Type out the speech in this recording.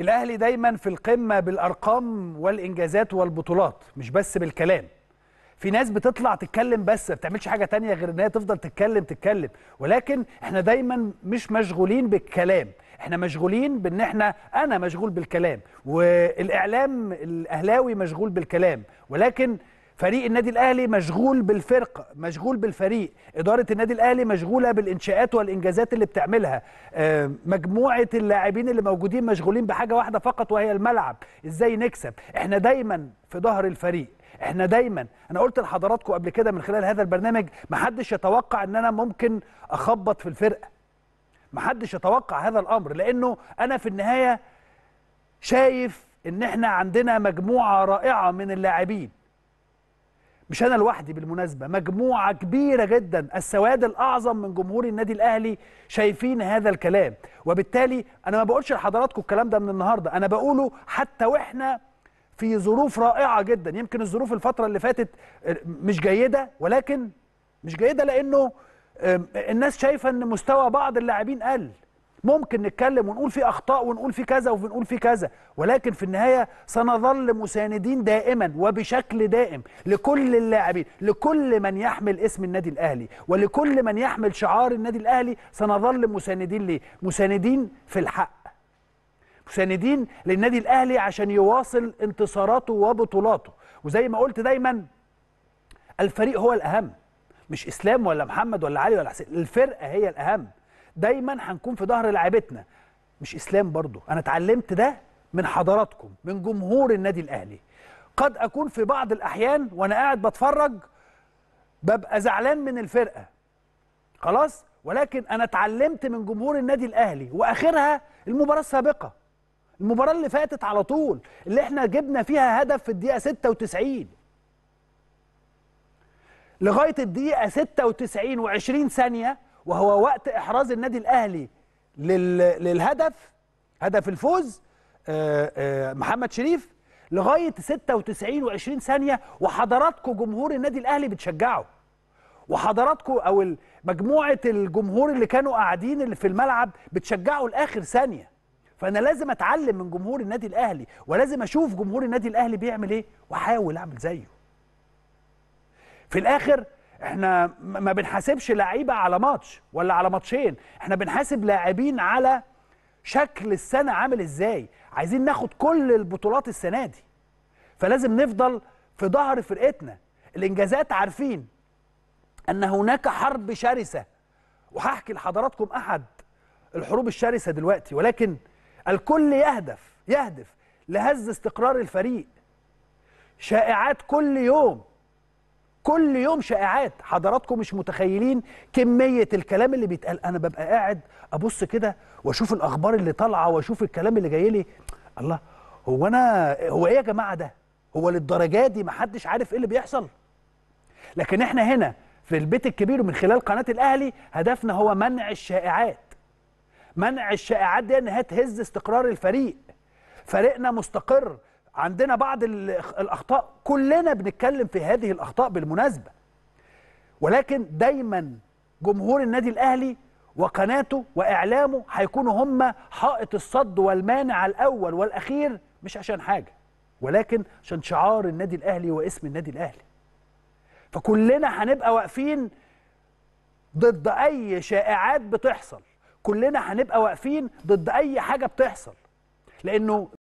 الاهلي دايما في القمه بالارقام والانجازات والبطولات مش بس بالكلام في ناس بتطلع تتكلم بس ما بتعملش حاجه تانية غير ان هي تفضل تتكلم تتكلم ولكن احنا دايما مش مشغولين بالكلام احنا مشغولين بان احنا انا مشغول بالكلام والاعلام الاهلاوي مشغول بالكلام ولكن فريق النادي الاهلي مشغول بالفرقه مشغول بالفريق اداره النادي الاهلي مشغوله بالانشاءات والانجازات اللي بتعملها آه، مجموعه اللاعبين اللي موجودين مشغولين بحاجه واحده فقط وهي الملعب ازاي نكسب احنا دايما في ظهر الفريق احنا دايما انا قلت لحضراتكم قبل كده من خلال هذا البرنامج محدش يتوقع ان انا ممكن اخبط في الفرقه محدش يتوقع هذا الامر لانه انا في النهايه شايف ان احنا عندنا مجموعه رائعه من اللاعبين مش انا لوحدي بالمناسبه مجموعه كبيره جدا السواد الاعظم من جمهور النادي الاهلي شايفين هذا الكلام وبالتالي انا ما بقولش لحضراتكم الكلام ده من النهارده انا بقوله حتى واحنا في ظروف رائعه جدا يمكن الظروف الفتره اللي فاتت آه، مش جيده ولكن مش جيده لانه الناس شايفه ان مستوى بعض اللاعبين قل ممكن نتكلم ونقول في اخطاء ونقول في كذا ونقول في كذا ولكن في النهايه سنظل مساندين دائما وبشكل دائم لكل اللاعبين لكل من يحمل اسم النادي الاهلي ولكل من يحمل شعار النادي الاهلي سنظل مساندين ليه مساندين في الحق مساندين للنادي الاهلي عشان يواصل انتصاراته وبطولاته وزي ما قلت دايما الفريق هو الاهم مش اسلام ولا محمد ولا علي ولا حسين الفرقه هي الاهم دايما هنكون في ظهر لعبتنا مش اسلام برضو انا اتعلمت ده من حضراتكم من جمهور النادي الاهلي قد اكون في بعض الاحيان وانا قاعد بتفرج ببقى زعلان من الفرقه خلاص ولكن انا اتعلمت من جمهور النادي الاهلي واخرها المباراه السابقه المباراه اللي فاتت على طول اللي احنا جبنا فيها هدف في الدقيقه 96 لغايه الدقيقه 96 و20 ثانيه وهو وقت احراز النادي الاهلي للهدف هدف الفوز آه، آه، محمد شريف لغايه 96 و20 ثانيه وحضراتكم جمهور النادي الاهلي بتشجعه وحضراتكم او مجموعه الجمهور اللي كانوا قاعدين اللي في الملعب بتشجعوا لاخر ثانيه فانا لازم اتعلم من جمهور النادي الاهلي ولازم اشوف جمهور النادي الاهلي بيعمل ايه واحاول اعمل زيه في الاخر احنا ما بنحاسبش لعيبه على ماتش ولا على ماتشين احنا بنحاسب لاعبين على شكل السنه عامل ازاي عايزين ناخد كل البطولات السنه دي فلازم نفضل في ظهر فرقتنا الانجازات عارفين ان هناك حرب شرسه وهحكي لحضراتكم احد الحروب الشرسه دلوقتي ولكن الكل يهدف يهدف لهز استقرار الفريق شائعات كل يوم كل يوم شائعات حضراتكم مش متخيلين كميه الكلام اللي بيتقال انا ببقى قاعد ابص كده واشوف الاخبار اللي طالعه واشوف الكلام اللي جاي لي الله هو انا هو ايه يا جماعه ده هو للدرجه دي محدش عارف ايه اللي بيحصل لكن احنا هنا في البيت الكبير ومن خلال قناه الاهلي هدفنا هو منع الشائعات منع الشائعات دي ان هي تهز استقرار الفريق فريقنا مستقر عندنا بعض الاخطاء كلنا بنتكلم في هذه الاخطاء بالمناسبه ولكن دايما جمهور النادي الاهلي وقناته واعلامه هيكونوا هم حائط الصد والمانع الاول والاخير مش عشان حاجه ولكن عشان شعار النادي الاهلي واسم النادي الاهلي فكلنا هنبقى واقفين ضد اي شائعات بتحصل كلنا هنبقى واقفين ضد اي حاجه بتحصل لانه